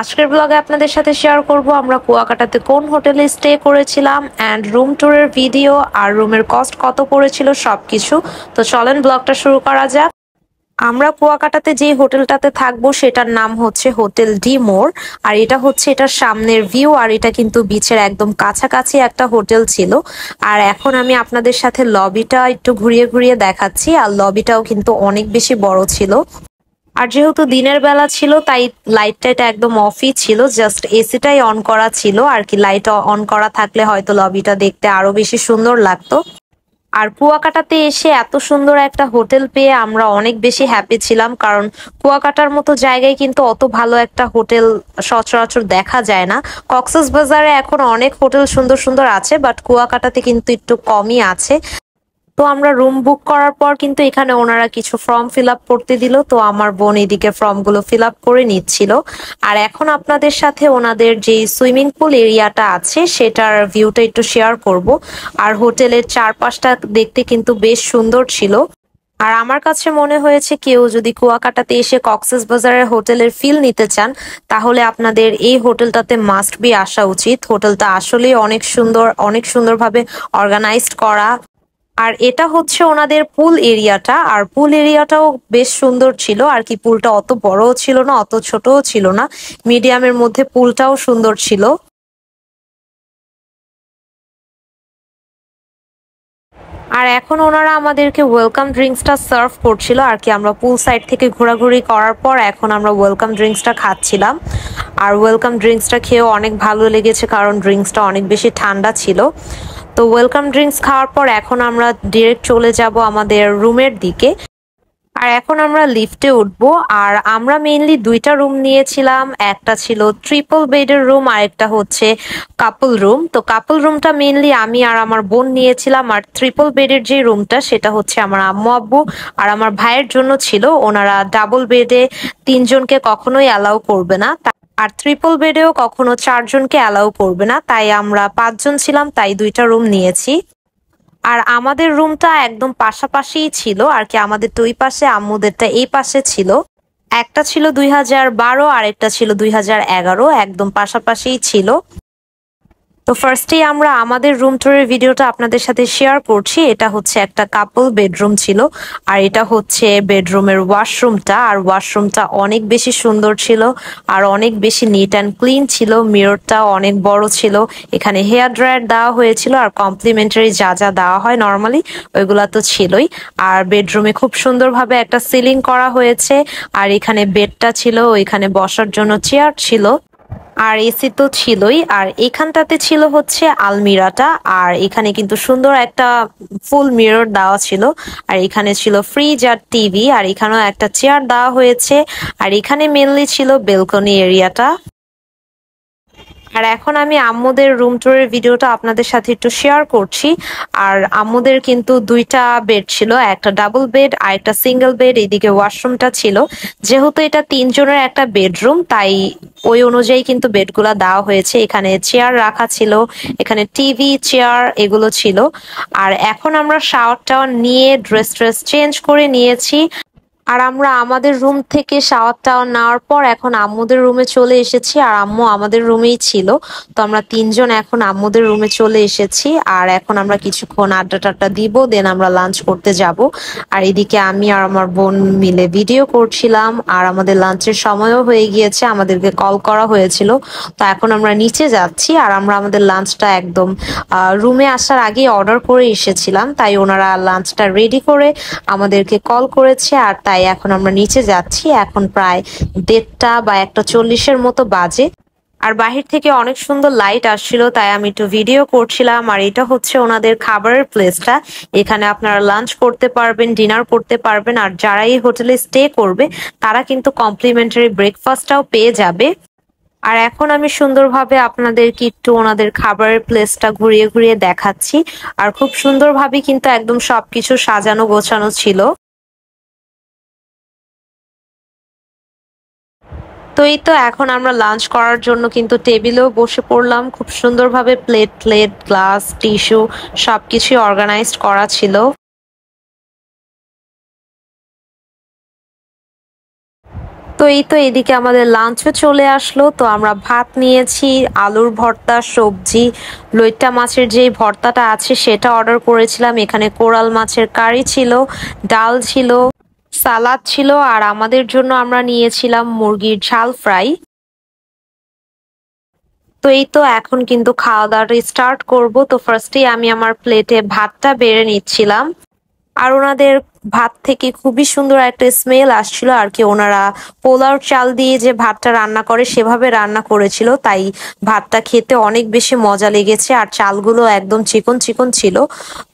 আজকের ব্লগে আপনাদের সাথে শেয়ার করব আমরা কুয়াকাটাতে কোন হোটেলে স্টে করেছিলাম অ্যান্ড রুম ট্যুরের ভিডিও আর রুমের কস্ট কত পড়েছিল সব কিছু তো চলেন ব্লগটা শুরু করা যাক আমরা কুয়াকাটাতে যে হোটেলটাতে থাকবো সেটার নাম হচ্ছে হোটেল ডি মোর আর এটা হচ্ছে এটার সামনের ভিউ আর এটা কিন্তু বিচের একদম কাছাকাছি একটা হোটেল ছিল আর এখন আমি আপনাদের সাথে লবিটা একটু ঘুরিয়ে ঘুরিয়ে দেখাচ্ছি আর লবিটাও কিন্তু অনেক বেশি বড় ছিল আর যেহেতু দিনের বেলা ছিল তাই লাইটটা এটা একদম অফই ছিল জাস্ট এসিটাই অন করা ছিল আর কি লাইট অন করা থাকলে হয়তো লবিটা দেখতে আরো বেশি সুন্দর লাগতো আর কুয়াকাটাতে এসে এত সুন্দর একটা হোটেল পেয়ে আমরা অনেক বেশি হ্যাপি ছিলাম কারণ কুয়াকাটার মতো জায়গায় কিন্তু অত ভালো একটা হোটেল সচরাচর দেখা যায় না কক্সেস বাজারে এখন অনেক হোটেল সুন্দর সুন্দর আছে বাট কুয়াকাটাতে কিন্তু একটু কমই আছে তো আমরা রুম বুক করার পর কিন্তু এখানে ওনারা কিছু ফর্ম ফিল আপ করতে দিল তো আমার বোন এদিকে ফর্মগুলো ফিল আপ করে নিচ্ছিল আর এখন আপনাদের সাথে ওনাদের যে সুইমিং পুল এরিয়াটা আছে সেটার ভিউটা একটু শেয়ার করব আর হোটেলের চারপাশটা দেখতে কিন্তু বেশ সুন্দর ছিল আর আমার কাছে মনে হয়েছে কেউ যদি কুয়াকাটাতে এসে কক্সেস বাজারের হোটেলের ফিল নিতে চান তাহলে আপনাদের এই হোটেলটাতে মাস্ট বি আসা উচিত হোটেলটা আসলে অনেক সুন্দর অনেক সুন্দরভাবে অর্গানাইজড করা আর এটা হচ্ছে ওনাদের পুল এরিয়াটা আর পুল এরিয়াটাও বেশ সুন্দর ছিল আর কি পুলটা অত বড়ও ছিল না অত ছোটও ছিল না মিডিয়ামের মধ্যে পুলটাও সুন্দর ছিল আর এখন ওনারা আমাদেরকে ওয়েলকাম ড্রিঙ্কসটা সার্ভ করছিল আর কি আমরা পুল সাইড থেকে ঘোরাঘুরি করার পর এখন আমরা ওয়েলকাম ড্রিঙ্কসটা খাচ্ছিলাম আর ওয়েলকাম ড্রিঙ্কসটা খেয়েও অনেক ভালো লেগেছে কারণ ড্রিঙ্কসটা অনেক বেশি ঠান্ডা ছিল তো ওয়েলকাম ড্রিঙ্কস খাওয়ার পর এখন আমরা ডিরেক্ট চলে যাব আমাদের রুমের দিকে আর এখন আমরা লিফটে উঠব আর আমরা মেইনলি দুইটা রুম নিয়েছিলাম একটা ছিল ট্রিপল বেডের রুম আর একটা হচ্ছে কাপল রুম তো কাপল রুমটা মেইনলি আমি আর আমার বোন নিয়েছিলাম আর ট্রিপল বেডের যে রুমটা সেটা হচ্ছে আমার আম্মু আব্বু আর আমার ভাইয়ের জন্য ছিল ওনারা ডাবল বেডে তিনজনকে কখনোই অ্যালাউ করবে না আর ট্রিপল বেডেও কখনো চারজনকে অ্যালাউ করবে না তাই আমরা পাঁচজন ছিলাম তাই দুইটা রুম নিয়েছি আর আমাদের রুমটা একদম পাশাপাশিই ছিল আর কি আমাদের তো ওই পাশে আম্মুদেরটা এই পাশে ছিল একটা ছিল দুই হাজার বারো আর একটা ছিল দুই হাজার এগারো একদম পাশাপাশিই ছিল তো ফার্স্টেই আমরা আমাদের রুম ট্যুরের ভিডিওটা আপনাদের সাথে শেয়ার করছি এটা হচ্ছে একটা কাপল বেডরুম ছিল আর এটা হচ্ছে বেডরুমের ওয়াশরুমটা আর ওয়াশরুমটা অনেক বেশি সুন্দর ছিল আর অনেক বেশি নিট অ্যান্ড ক্লিন ছিল মিরোরটা অনেক বড় ছিল এখানে হেয়ার ড্রায়ার দেওয়া হয়েছিল আর কমপ্লিমেন্টারি যা যা দেওয়া হয় নর্মালি ওইগুলা তো ছিলই আর বেডরুমে খুব সুন্দরভাবে একটা সিলিং করা হয়েছে আর এখানে বেডটা ছিল ওইখানে বসার জন্য চেয়ার ছিল আর এসি তো ছিলই আর এখানটাতে ছিল হচ্ছে আলমিরাটা আর এখানে কিন্তু সুন্দর একটা ফুল মিরর দেওয়া ছিল আর এখানে ছিল ফ্রিজ আর টিভি আর এখানেও একটা চেয়ার দেওয়া হয়েছে আর এখানে মেনলি ছিল বেলকনি এরিয়াটা আর এখন আমি আম্মুদের রুম ট্যুরের ভিডিওটা আপনাদের সাথে একটু শেয়ার করছি আর আম্মুদের কিন্তু দুইটা বেড ছিল একটা ডাবল বেড আর একটা সিঙ্গেল বেড এদিকে ওয়াশরুমটা ছিল যেহেতু এটা তিনজনের একটা বেডরুম তাই ওই অনুযায়ী কিন্তু বেডগুলো দেওয়া হয়েছে এখানে চেয়ার রাখা ছিল এখানে টিভি চেয়ার এগুলো ছিল আর এখন আমরা শাওয়ার টাওয়ার নিয়ে ড্রেস ট্রেস চেঞ্জ করে নিয়েছি আর আমরা আমাদের রুম থেকে শাওয়ার টাওয়ার নেওয়ার পর এখন আম্মুদের রুমে চলে এসেছি আর আম্মু আমাদের রুমেই ছিল তো আমরা তিনজন এখন আম্মুদের রুমে চলে এসেছি আর এখন আমরা কিছুক্ষণ আড্ডা টাড্ডা দিব দেন আমরা লাঞ্চ করতে যাব আর এদিকে আমি আর আমার বোন মিলে ভিডিও করছিলাম আর আমাদের লাঞ্চের সময়ও হয়ে গিয়েছে আমাদেরকে কল করা হয়েছিল তো এখন আমরা নিচে যাচ্ছি আর আমরা আমাদের লাঞ্চটা একদম রুমে আসার আগে অর্ডার করে এসেছিলাম তাই ওনারা লাঞ্চটা রেডি করে আমাদেরকে কল করেছে আর তাই তাই এখন আমরা নিচে যাচ্ছি এখন প্রায় দেড়টা বা একটা চল্লিশের মতো বাজে আর বাহির থেকে অনেক সুন্দর লাইট আসছিল তাই আমি একটু ভিডিও করছিলাম আর এটা হচ্ছে ওনাদের খাবারের প্লেসটা এখানে আপনারা লাঞ্চ করতে পারবেন ডিনার করতে পারবেন আর যারা এই হোটেলে স্টে করবে তারা কিন্তু কমপ্লিমেন্টারি ব্রেকফাস্টটাও পেয়ে যাবে আর এখন আমি সুন্দরভাবে আপনাদেরকে একটু ওনাদের খাবারের প্লেসটা ঘুরিয়ে ঘুরিয়ে দেখাচ্ছি আর খুব সুন্দরভাবে কিন্তু একদম সবকিছু সাজানো গোছানো ছিল তো এই তো এখন আমরা লাঞ্চ করার জন্য কিন্তু টেবিলেও বসে পড়লাম খুব সুন্দরভাবে প্লেট প্লেট গ্লাস টিস্যু সব কিছুই অর্গানাইজড করা ছিল তো এই তো এদিকে আমাদের লাঞ্চও চলে আসলো তো আমরা ভাত নিয়েছি আলুর ভর্তা সবজি লইট্টা মাছের যে ভর্তাটা আছে সেটা অর্ডার করেছিলাম এখানে কোরাল মাছের কারি ছিল ডাল ছিল সালাদ ছিল আর আমাদের জন্য আমরা নিয়েছিলাম মুরগির ঝাল ফ্রাই তো এই তো এখন কিন্তু খাওয়া দাওয়াটা স্টার্ট করব তো ফার্স্টেই আমি আমার প্লেটে ভাতটা বেড়ে নিচ্ছিলাম আর ওনাদের ভাত থেকে খুবই সুন্দর একটা স্মেল আসছিল আর কি ওনারা পোলাও চাল দিয়ে যে ভাতটা রান্না করে সেভাবে রান্না করেছিল তাই ভাতটা খেতে অনেক বেশি মজা লেগেছে আর চালগুলো একদম চিকন চিকন ছিল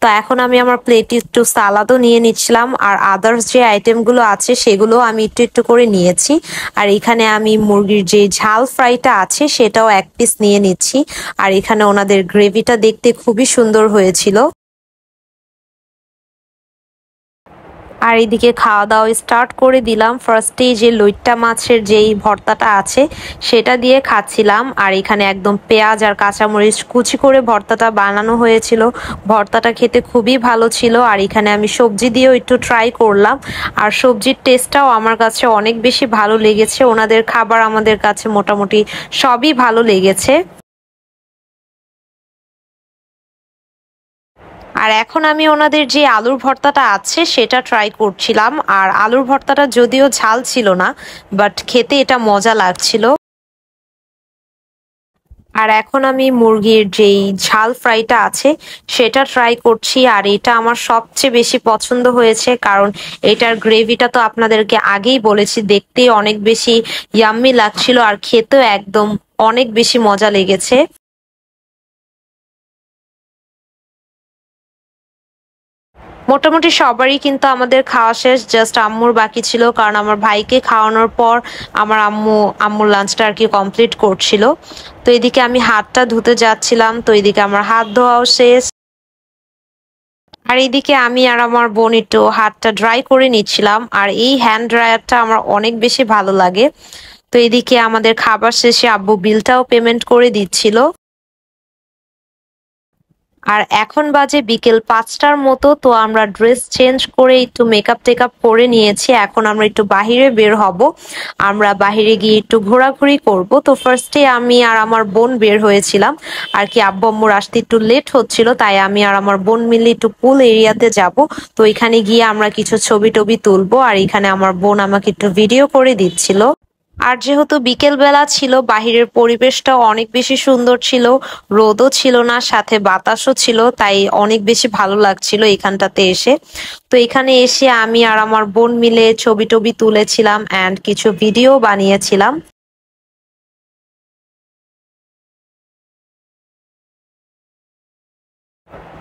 তো এখন আমি আমার প্লেটে একটু সালাদও নিয়ে নিচ্ছিলাম আর আদার্স যে আইটেমগুলো আছে সেগুলো আমি একটু একটু করে নিয়েছি আর এখানে আমি মুরগির যে ঝাল ফ্রাইটা আছে সেটাও এক পিস নিয়ে নিচ্ছি আর এখানে ওনাদের গ্রেভিটা দেখতে খুবই সুন্দর হয়েছিল আর এদিকে খাওয়া দাওয়া স্টার্ট করে দিলাম ফার্স্টেই যে লইট্টা মাছের যেই ভর্তাটা আছে সেটা দিয়ে খাচ্ছিলাম আর এখানে একদম পেঁয়াজ আর কাঁচামরিচ কুচি করে ভর্তাটা বানানো হয়েছিল ভর্তাটা খেতে খুবই ভালো ছিল আর এখানে আমি সবজি দিয়েও একটু ট্রাই করলাম আর সবজির টেস্টটাও আমার কাছে অনেক বেশি ভালো লেগেছে ওনাদের খাবার আমাদের কাছে মোটামুটি সবই ভালো লেগেছে আর এখন আমি ওনাদের যে আলুর ভর্তাটা আছে সেটা ট্রাই করছিলাম আর আলুর ভর্তাটা যদিও ঝাল ছিল না বাট খেতে এটা মজা লাগছিল আর এখন আমি মুরগির যেই ঝাল ফ্রাইটা আছে সেটা ট্রাই করছি আর এটা আমার সবচেয়ে বেশি পছন্দ হয়েছে কারণ এটার গ্রেভিটা তো আপনাদেরকে আগেই বলেছি দেখতে অনেক বেশি ইয়াম্মি লাগছিল আর খেতেও একদম অনেক বেশি মজা লেগেছে মোটামুটি সবারই কিন্তু আমাদের খাওয়া শেষ জাস্ট আম্মুর বাকি ছিল কারণ আমার ভাইকে খাওয়ানোর পর আমার আম্মু আম্মুর লাঞ্চটা আর কি কমপ্লিট করছিল তো এদিকে আমি হাতটা ধুতে যাচ্ছিলাম তো এদিকে আমার হাত ধোয়াও শেষ আর এইদিকে আমি আর আমার বোন একটু হাতটা ড্রাই করে নিচ্ছিলাম আর এই হ্যান্ড ড্রায়ারটা আমার অনেক বেশি ভালো লাগে তো এদিকে আমাদের খাবার শেষে আব্বু বিলটাও পেমেন্ট করে দিচ্ছিল আর এখন বাজে বিকেল পাঁচটার মতো তো আমরা ড্রেস চেঞ্জ করে একটু মেকআপ টেকআপ করে নিয়েছি এখন আমরা একটু বাহিরে বের হব আমরা বাহিরে গিয়ে একটু ঘোরাঘুরি করব তো ফার্স্টে আমি আর আমার বোন বের হয়েছিলাম আর কি আব্বু আম্মুর আসতে একটু লেট হচ্ছিল তাই আমি আর আমার বোন মিলে একটু পুল এরিয়াতে যাব তো এখানে গিয়ে আমরা কিছু ছবি টবি তুলবো আর এখানে আমার বোন আমাকে একটু ভিডিও করে দিচ্ছিল আর যেহেতু বিকেলবেলা ছিল বাহিরের পরিবেশটা অনেক বেশি সুন্দর ছিল রোদও ছিল না সাথে বাতাসও ছিল তাই অনেক বেশি ভালো লাগছিল এখানটাতে এসে তো এখানে এসে আমি আর আমার বোন মিলে ছবি টবি তুলেছিলাম অ্যান্ড কিছু ভিডিও বানিয়েছিলাম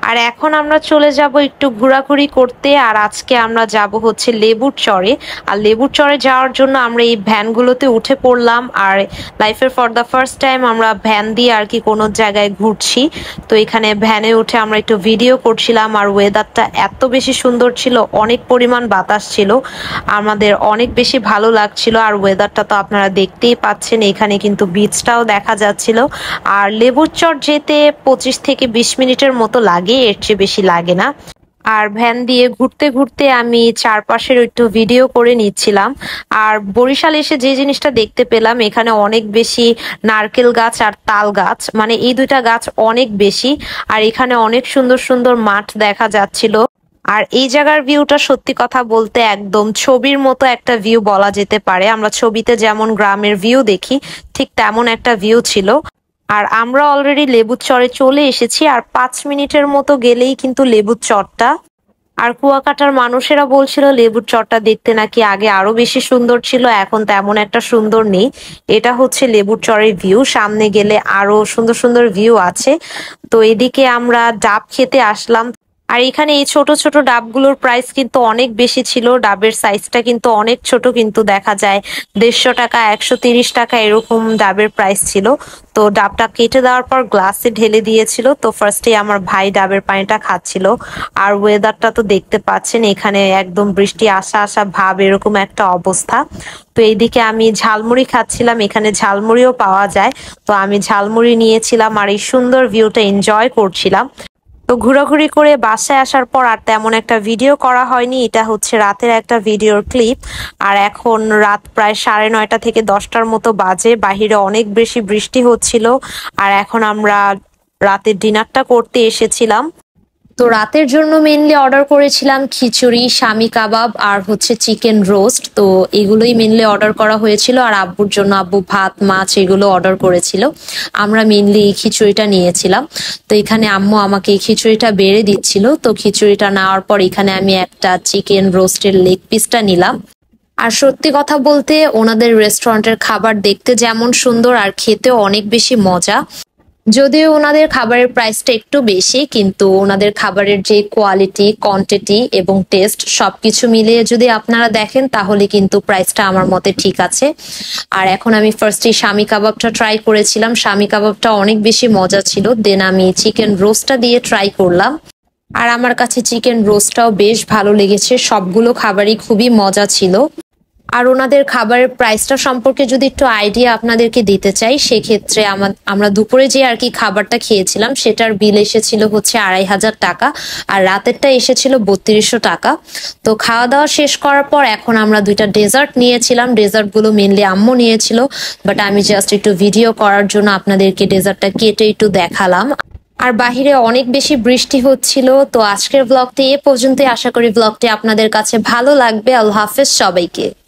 আর এখন আমরা চলে যাব একটু ঘোরাঘুরি করতে আর আজকে আমরা যাব হচ্ছে লেবুর চরে আর লেবুর চরে যাওয়ার জন্য আমরা এই ভ্যানগুলোতে উঠে পড়লাম আর লাইফের ফর দ্য ফার্স্ট টাইম আমরা ভ্যান দিয়ে আর কি কোনো জায়গায় ঘুরছি তো এখানে ভ্যানে উঠে আমরা একটু ভিডিও করছিলাম আর ওয়েদারটা এত বেশি সুন্দর ছিল অনেক পরিমাণ বাতাস ছিল আমাদের অনেক বেশি ভালো লাগছিল আর ওয়েদারটা তো আপনারা দেখতেই পাচ্ছেন এখানে কিন্তু বিচটাও দেখা যাচ্ছিল আর লেবুর চর যেতে পঁচিশ থেকে বিশ মিনিটের মতো লাগে লাগে এর চেয়ে বেশি লাগে না আর ভ্যান দিয়ে ঘুরতে ঘুরতে আমি চারপাশের একটু ভিডিও করে নিচ্ছিলাম আর বরিশাল এসে যে জিনিসটা দেখতে পেলাম এখানে অনেক বেশি নারকেল গাছ আর তাল গাছ মানে এই দুইটা গাছ অনেক বেশি আর এখানে অনেক সুন্দর সুন্দর মাঠ দেখা যাচ্ছিল আর এই জায়গার ভিউটা সত্যি কথা বলতে একদম ছবির মতো একটা ভিউ বলা যেতে পারে আমরা ছবিতে যেমন গ্রামের ভিউ দেখি ঠিক তেমন একটা ভিউ ছিল আর আমরা অলরেডি লেবুর চরে চলে এসেছি আর পাঁচ মিনিটের মতো গেলেই কিন্তু লেবুর চরটা আর কুয়াকাটার মানুষেরা বলছিল লেবুর চরটা দেখতে নাকি আগে আরো বেশি সুন্দর ছিল এখন তেমন একটা সুন্দর নেই এটা হচ্ছে লেবুর চরের ভিউ সামনে গেলে আরো সুন্দর সুন্দর ভিউ আছে তো এদিকে আমরা ডাব খেতে আসলাম আর এখানে এই ছোট ছোট ডাবগুলোর প্রাইস কিন্তু অনেক বেশি ছিল ডাবের সাইজটা কিন্তু অনেক ছোট কিন্তু দেখা যায় দেড়শো টাকা একশো তিরিশ টাকা এরকম ডাবের প্রাইস ছিল তো ডাবটা কেটে দেওয়ার পর গ্লাসে ঢেলে দিয়েছিল তো ফার্স্টে আমার ভাই ডাবের পানিটা খাচ্ছিল আর ওয়েদারটা তো দেখতে পাচ্ছেন এখানে একদম বৃষ্টি আসা আসা ভাব এরকম একটা অবস্থা তো এইদিকে আমি ঝালমুড়ি খাচ্ছিলাম এখানে ঝালমুড়িও পাওয়া যায় তো আমি ঝালমুড়ি নিয়েছিলাম আর এই সুন্দর ভিউটা এনজয় করছিলাম তো ঘোরাঘুরি করে বাসায় আসার পর আর তেমন একটা ভিডিও করা হয়নি এটা হচ্ছে রাতের একটা ভিডিওর ক্লিপ আর এখন রাত প্রায় সাড়ে নয়টা থেকে দশটার মতো বাজে বাহিরে অনেক বেশি বৃষ্টি হচ্ছিল আর এখন আমরা রাতের ডিনারটা করতে এসেছিলাম তো রাতের জন্য মেনলি অর্ডার করেছিলাম খিচুড়ি স্বামী কাবাব আর হচ্ছে চিকেন রোস্ট তো এগুলোই মেনলি অর্ডার করা হয়েছিল আর আব্বুর জন্য আব্বু ভাত মাছ এগুলো অর্ডার করেছিল আমরা মেনলি এই খিচুড়িটা নিয়েছিলাম তো এখানে আম্মু আমাকে এই খিচুড়িটা বেড়ে দিচ্ছিল তো খিচুড়িটা নেওয়ার পর এখানে আমি একটা চিকেন রোস্টের লেগ পিসটা নিলাম আর সত্যি কথা বলতে ওনাদের রেস্টুরেন্টের খাবার দেখতে যেমন সুন্দর আর খেতেও অনেক বেশি মজা যদিও ওনাদের খাবারের প্রাইসটা একটু বেশি কিন্তু ওনাদের খাবারের যে কোয়ালিটি কোয়ান্টিটি এবং টেস্ট সবকিছু মিলিয়ে যদি আপনারা দেখেন তাহলে কিন্তু প্রাইসটা আমার মতে ঠিক আছে আর এখন আমি ফার্স্টে স্বামী কাবাবটা ট্রাই করেছিলাম স্বামী কাবাবটা অনেক বেশি মজা ছিল দেন আমি চিকেন রোস্টটা দিয়ে ট্রাই করলাম আর আমার কাছে চিকেন রোস্টটাও বেশ ভালো লেগেছে সবগুলো খাবারই খুবই মজা ছিল আর ওনাদের খাবারের প্রাইসটা সম্পর্কে যদি একটু আইডিয়া আপনাদেরকে দিতে চাই সেক্ষেত্রে আমরা দুপুরে যে আর কি খাবারটা খেয়েছিলাম সেটার বিল এসেছিল হচ্ছে আড়াই হাজার টাকা আর রাতেরটা এসেছিল বত্রিশশো টাকা তো খাওয়া দাওয়া শেষ করার পর এখন আমরা দুইটা ডেজার্ট নিয়েছিলাম ডেজার্টগুলো মেনলি আম্মু নিয়েছিল বাট আমি জাস্ট একটু ভিডিও করার জন্য আপনাদেরকে ডেজার্টটা কেটে একটু দেখালাম আর বাহিরে অনেক বেশি বৃষ্টি হচ্ছিল তো আজকের ব্লগটি এ পর্যন্তই আশা করি ব্লগটি আপনাদের কাছে ভালো লাগবে আল্লাহ হাফেজ সবাইকে